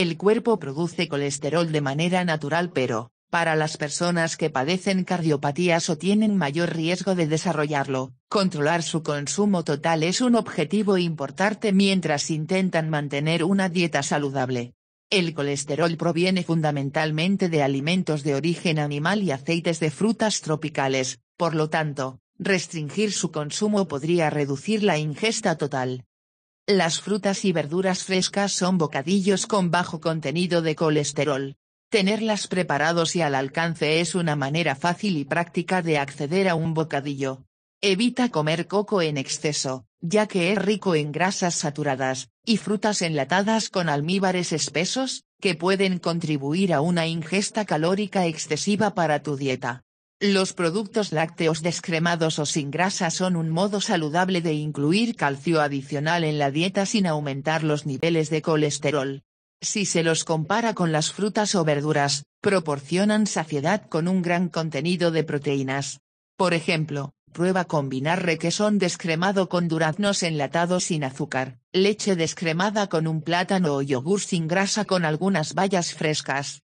El cuerpo produce colesterol de manera natural pero, para las personas que padecen cardiopatías o tienen mayor riesgo de desarrollarlo, controlar su consumo total es un objetivo importante mientras intentan mantener una dieta saludable. El colesterol proviene fundamentalmente de alimentos de origen animal y aceites de frutas tropicales, por lo tanto, restringir su consumo podría reducir la ingesta total. Las frutas y verduras frescas son bocadillos con bajo contenido de colesterol. Tenerlas preparados y al alcance es una manera fácil y práctica de acceder a un bocadillo. Evita comer coco en exceso, ya que es rico en grasas saturadas, y frutas enlatadas con almíbares espesos, que pueden contribuir a una ingesta calórica excesiva para tu dieta. Los productos lácteos descremados o sin grasa son un modo saludable de incluir calcio adicional en la dieta sin aumentar los niveles de colesterol. Si se los compara con las frutas o verduras, proporcionan saciedad con un gran contenido de proteínas. Por ejemplo, prueba combinar requesón descremado con duraznos enlatados sin azúcar, leche descremada con un plátano o yogur sin grasa con algunas bayas frescas.